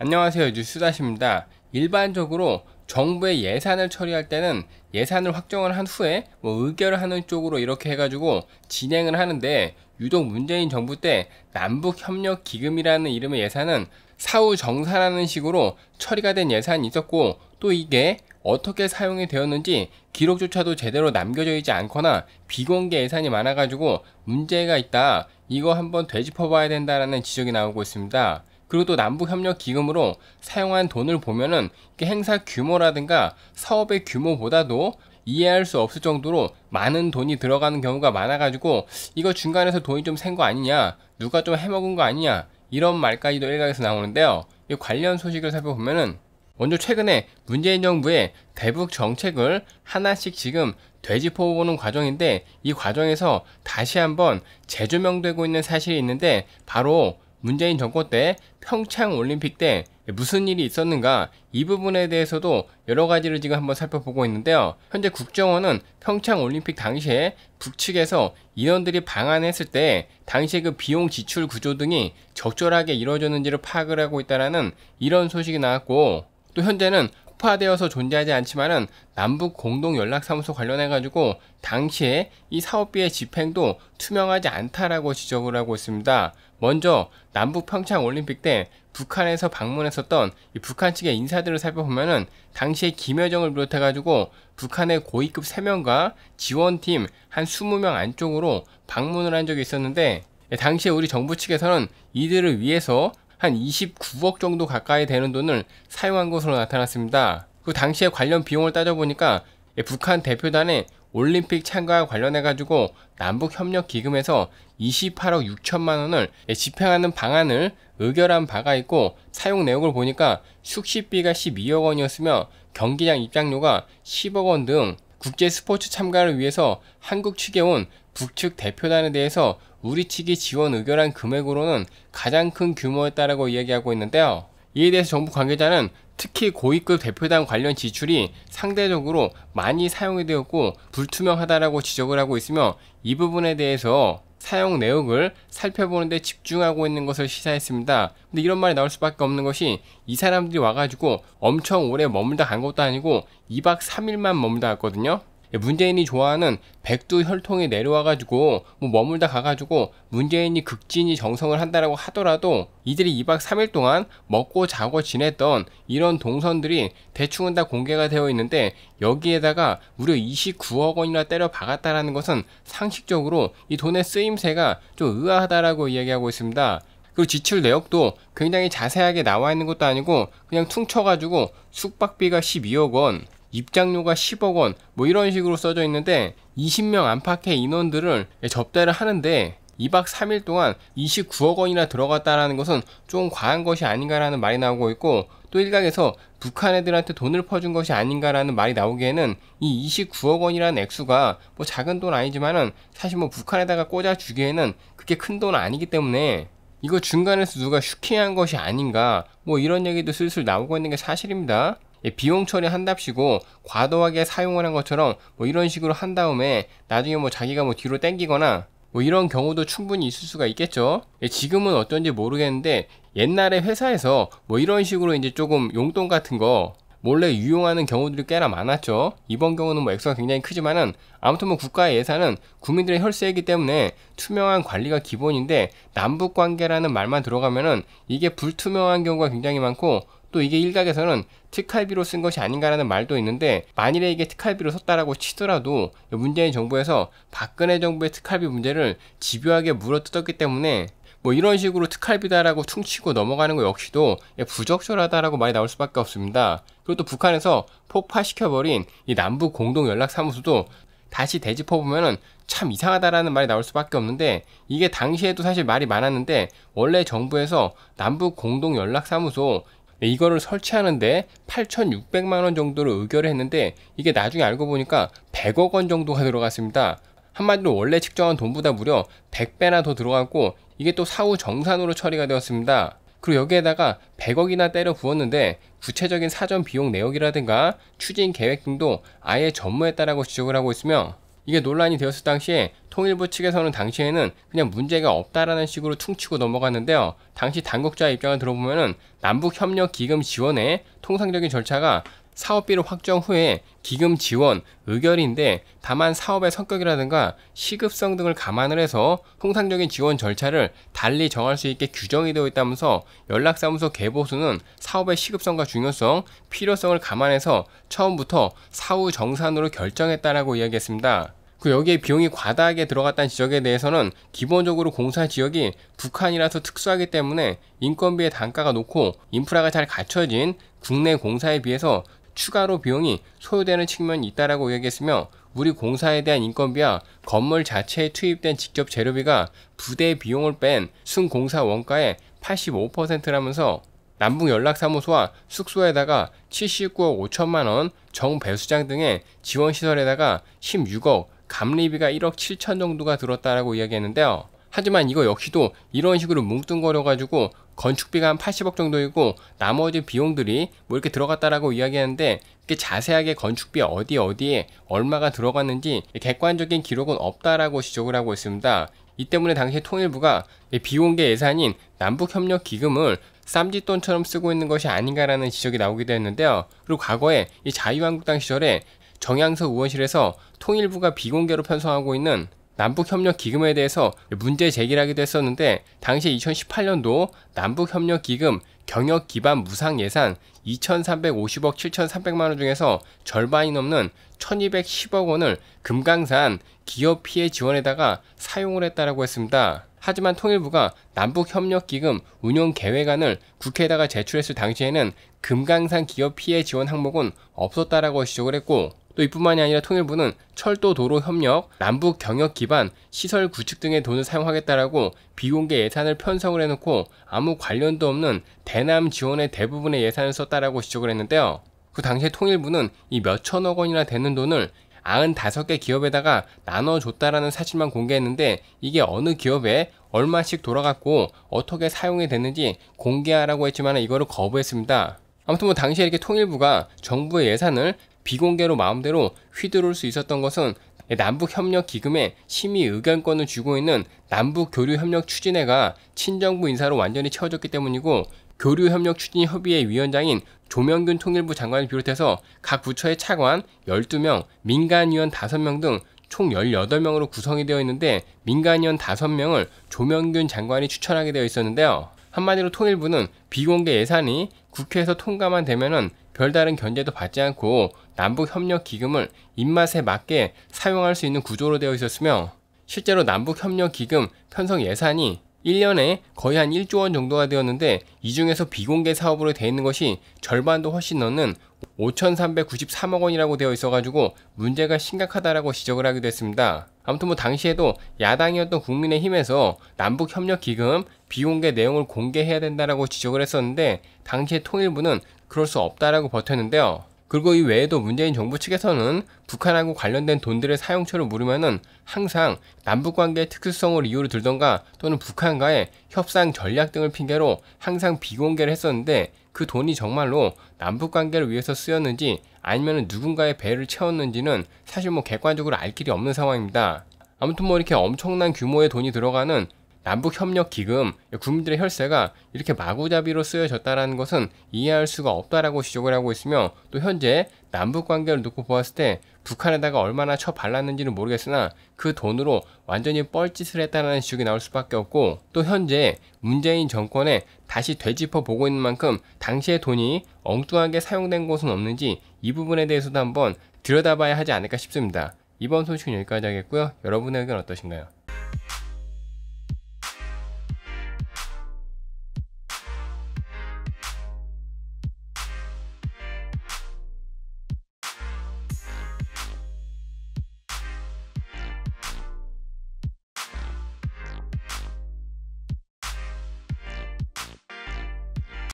안녕하세요 뉴스다시입니다 일반적으로 정부의 예산을 처리할 때는 예산을 확정을 한 후에 뭐 의결을 하는 쪽으로 이렇게 해가지고 진행을 하는데 유독 문재인 정부 때 남북협력기금이라는 이름의 예산은 사후 정산하는 식으로 처리가 된 예산이 있었고 또 이게 어떻게 사용이 되었는지 기록조차도 제대로 남겨져 있지 않거나 비공개 예산이 많아가지고 문제가 있다 이거 한번 되짚어 봐야 된다라는 지적이 나오고 있습니다 그리고 또 남북협력기금으로 사용한 돈을 보면은 행사 규모라든가 사업의 규모보다도 이해할 수 없을 정도로 많은 돈이 들어가는 경우가 많아가지고 이거 중간에서 돈이 좀 센 거 아니냐 누가 좀 해먹은 거 아니냐 이런 말까지도 일각에서 나오는데요 이 관련 소식을 살펴보면은 먼저 최근에 문재인 정부의 대북 정책을 하나씩 지금 되짚어보는 과정인데 이 과정에서 다시 한번 재조명되고 있는 사실이 있는데 바로 문재인 정권 때 평창 올림픽 때 무슨 일이 있었는가 이 부분에 대해서도 여러 가지를 지금 한번 살펴보고 있는데요. 현재 국정원은 평창 올림픽 당시에 북측에서 인원들이 방한했을 때당시에그 비용 지출 구조 등이 적절하게 이루어졌는지를 파악을 하고 있다라는 이런 소식이 나왔고 또 현재는 폭파되어서 존재하지 않지만은 남북 공동 연락사무소 관련해 가지고 당시에 이 사업비의 집행도 투명하지 않다라고 지적을 하고 있습니다. 먼저 남북 평창 올림픽 때 북한에서 방문했었던 북한 측의 인사들을 살펴보면은 당시에 김여정을 비롯해 가지고 북한의 고위급 3명과 지원팀 한 20명 안쪽으로 방문을 한 적이 있었는데 예, 당시에 우리 정부 측에서는 이들을 위해서 한 29억 정도 가까이 되는 돈을 사용한 것으로 나타났습니다. 그 당시에 관련 비용을 따져보니까 예, 북한 대표단에 올림픽 참가와 관련해 가지고 남북협력기금에서 28억 6천만 원을 집행하는 방안을 의결한 바가 있고 사용 내역을 보니까 숙식비가 12억 원이었으며 경기장 입장료가 10억 원 등 국제 스포츠 참가를 위해서 한국 측에 온 북측 대표단에 대해서 우리 측이 지원 의결한 금액으로는 가장 큰 규모였다라고 이야기하고 있는데요. 이에 대해서 정부 관계자는 특히 고위급 대표단 관련 지출이 상대적으로 많이 사용이 되었고 불투명하다라고 지적을 하고 있으며 이 부분에 대해서 사용 내역을 살펴보는데 집중하고 있는 것을 시사했습니다. 근데 이런 말이 나올 수밖에 없는 것이 이 사람들이 와가지고 엄청 오래 머물다 간 것도 아니고 2박 3일만 머물다 갔거든요. 예, 문재인이 좋아하는 백두 혈통이 내려와가지고 뭐 머물다 가가지고 문재인이 극진히 정성을 한다라고 하더라도 이들이 2박 3일 동안 먹고 자고 지냈던 이런 동선들이 대충은 다 공개가 되어 있는데 여기에다가 무려 29억 원이나 때려 박았다라는 것은 상식적으로 이 돈의 쓰임새가 좀 의아하다라고 이야기하고 있습니다. 그리고 지출 내역도 굉장히 자세하게 나와 있는 것도 아니고 그냥 퉁쳐가지고 숙박비가 12억 원, 입장료가 10억 원 뭐 이런 식으로 써져 있는데 20명 안팎의 인원들을 접대를 하는데 2박 3일 동안 29억 원이나 들어갔다라는 것은 좀 과한 것이 아닌가라는 말이 나오고 있고 또 일각에서 북한 애들한테 돈을 퍼준 것이 아닌가라는 말이 나오기에는 이 29억 원이라는 액수가 뭐 작은 돈 아니지만은 사실 뭐 북한에다가 꽂아 주기에는 그게 큰 돈 아니기 때문에 이거 중간에서 누가 슈킹한 것이 아닌가 뭐 이런 얘기도 슬슬 나오고 있는 게 사실입니다. 예, 비용 처리한답시고 과도하게 사용을 한 것처럼 뭐 이런 식으로 한 다음에 나중에 뭐 자기가 뭐 뒤로 땡기거나 뭐 이런 경우도 충분히 있을 수가 있겠죠 예, 지금은 어떤지 모르겠는데 옛날에 회사에서 뭐 이런 식으로 이제 조금 용돈 같은 거 몰래 유용하는 경우들이 꽤나 많았죠 이번 경우는 뭐 액수가 굉장히 크지만은 아무튼 뭐 국가의 예산은 국민들의 혈세이기 때문에 투명한 관리가 기본인데 남북관계라는 말만 들어가면은 이게 불투명한 경우가 굉장히 많고 또 이게 일각에서는 특활비로 쓴 것이 아닌가라는 말도 있는데 만일에 이게 특활비로 썼다라고 치더라도 문재인 정부에서 박근혜 정부의 특활비 문제를 집요하게 물어뜯었기 때문에 뭐 이런 식으로 특활비다라고 퉁치고 넘어가는 거 역시도 부적절하다라고 말이 나올 수밖에 없습니다. 그리고 또 북한에서 폭파시켜버린 이 남북 공동연락사무소도 다시 되짚어보면은 참 이상하다라는 말이 나올 수밖에 없는데 이게 당시에도 사실 말이 많았는데 원래 정부에서 남북 공동 연락사무소 이거를 설치하는데 8,600만 원 정도를 의결을 했는데 이게 나중에 알고 보니까 100억 원 정도가 들어갔습니다. 한마디로 원래 측정한 돈보다 무려 100배나 더 들어갔고 이게 또 사후 정산으로 처리가 되었습니다. 그리고 여기에다가 100억이나 때려 부었는데 구체적인 사전 비용 내역이라든가 추진 계획 등도 아예 전무했다라고 지적을 하고 있으며 이게 논란이 되었을 당시에 통일부 측에서는 당시에는 그냥 문제가 없다라는 식으로 퉁치고 넘어갔는데요. 당시 당국자의 입장을 들어보면은 남북협력기금 지원의 통상적인 절차가 사업비를 확정 후에 기금 지원, 의결인데 다만 사업의 성격이라든가 시급성 등을 감안을 해서 통상적인 지원 절차를 달리 정할 수 있게 규정이 되어 있다면서 연락사무소 개보수는 사업의 시급성과 중요성, 필요성을 감안해서 처음부터 사후 정산으로 결정했다라고 이야기했습니다. 그 여기에 비용이 과다하게 들어갔다는 지적에 대해서는 기본적으로 공사 지역이 북한이라서 특수하기 때문에 인건비의 단가가 높고 인프라가 잘 갖춰진 국내 공사에 비해서 추가로 비용이 소요되는 측면이 있다라고 이야기했으며 우리 공사에 대한 인건비와 건물 자체에 투입된 직접 재료비가 부대 비용을 뺀 순공사 원가의 85%라면서 남북연락사무소와 숙소에다가 79억 5천만 원, 정배수장 등의 지원시설에다가 16억 감리비가 1억 7천 정도가 들었다라고 이야기했는데요. 하지만 이거 역시도 이런 식으로 뭉뚱거려가지고 건축비가 한 80억 정도이고 나머지 비용들이 뭐 이렇게 들어갔다라고 이야기하는데 이게 자세하게 건축비 어디 어디에 얼마가 들어갔는지 객관적인 기록은 없다라고 지적을 하고 있습니다. 이 때문에 당시 통일부가 비공개 예산인 남북협력기금을 쌈짓돈처럼 쓰고 있는 것이 아닌가라는 지적이 나오기도 했는데요. 그리고 과거에 이 자유한국당 시절에 정양석 의원실에서 통일부가 비공개로 편성하고 있는 남북협력기금에 대해서 문제 제기를 하기도 했었는데 당시 2018년도 남북협력기금 경역기반 무상예산 2,350억 7,300만원 중에서 절반이 넘는 1,210억 원을 금강산 기업 피해 지원에다가 사용을 했다라고 했습니다. 하지만 통일부가 남북협력기금 운용 계획안을 국회에다가 제출했을 당시에는 금강산 기업 피해 지원 항목은 없었다라고 지적을 했고 또 이뿐만이 아니라 통일부는 철도 도로 협력, 남북 경협 기반, 시설 구축 등의 돈을 사용하겠다라고 비공개 예산을 편성을 해놓고 아무 관련도 없는 대남 지원의 대부분의 예산을 썼다라고 지적을 했는데요. 그 당시에 통일부는 이 몇천억 원이나 되는 돈을 95개 기업에다가 나눠줬다라는 사실만 공개했는데 이게 어느 기업에 얼마씩 돌아갔고 어떻게 사용이 됐는지 공개하라고 했지만 이거를 거부했습니다. 아무튼 뭐 당시에 이렇게 통일부가 정부의 예산을 비공개로 마음대로 휘두를 수 있었던 것은 남북협력기금에 심의 의견권을 주고 있는 남북교류협력추진회가 친정부 인사로 완전히 채워졌기 때문이고 교류협력추진협의회 위원장인 조명균 통일부 장관을 비롯해서 각 부처의 차관 12명, 민간위원 5명 등 총 18명으로 구성이 되어 있는데 민간위원 5명을 조명균 장관이 추천하게 되어 있었는데요. 한마디로 통일부는 비공개 예산이 국회에서 통과만 되면은 별다른 견제도 받지 않고 남북협력기금을 입맛에 맞게 사용할 수 있는 구조로 되어 있었으며 실제로 남북협력기금 편성 예산이 1년에 거의 한 1조 원 정도가 되었는데 이 중에서 비공개 사업으로 되어 있는 것이 절반도 훨씬 넘는 5,393억 원이라고 되어 있어가지고 문제가 심각하다라고 지적을 하기도 했습니다. 아무튼 뭐 당시에도 야당이었던 국민의힘에서 남북협력기금 비공개 내용을 공개해야 된다라고 지적을 했었는데 당시에 통일부는 그럴 수 없다라고 버텼는데요. 그리고 이 외에도 문재인 정부 측에서는 북한하고 관련된 돈들의 사용처를 물으면은 항상 남북관계의 특수성을 이유로 들던가 또는 북한과의 협상 전략 등을 핑계로 항상 비공개를 했었는데 그 돈이 정말로 남북관계를 위해서 쓰였는지 아니면 누군가의 배를 채웠는지는 사실 뭐 객관적으로 알 길이 없는 상황입니다. 아무튼 뭐 이렇게 엄청난 규모의 돈이 들어가는 남북협력기금, 국민들의 혈세가 이렇게 마구잡이로 쓰여졌다라는 것은 이해할 수가 없다라고 지적을 하고 있으며 또 현재 남북관계를 놓고 보았을 때 북한에다가 얼마나 쳐발랐는지는 모르겠으나 그 돈으로 완전히 뻘짓을 했다는 지적이 나올 수밖에 없고 또 현재 문재인 정권에 다시 되짚어 보고 있는 만큼 당시의 돈이 엉뚱하게 사용된 곳은 없는지 이 부분에 대해서도 한번 들여다봐야 하지 않을까 싶습니다. 이번 소식은 여기까지 하겠고요. 여러분의 의견 어떠신가요?